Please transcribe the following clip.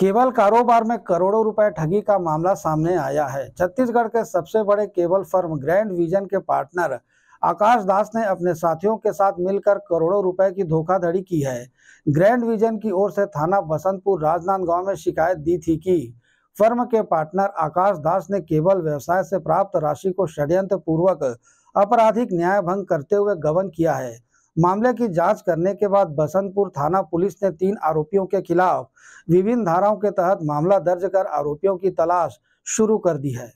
cable कारोबार में करोड़ों रुपए ठगी का मामला सामने आया है छत्तीसगढ़ के सबसे बड़े केबल फर्म ग्रैंड विजन के पार्टनर आकाश दास ने अपने साथियों के साथ मिलकर करोड़ों रुपए की धोखाधड़ी की है ग्रैंड विजन की ओर से थाना बसंतपुर राजनांदगांव में शिकायत दी थी कि फर्म के पार्टनर आकाश दास ने केबल व्यवसाय से प्राप्त राशि को षड्यंत्र पूर्वक आपराधिक न्याय भंग करते हुए गबन किया है मामले की जांच करने के बाद बसंतपुर थाना पुलिस ने तीन आरोपियों के खिलाफ विभिन्न धाराओं के तहत मामला दर्ज कर आरोपियों की तलाश शुरू कर दी है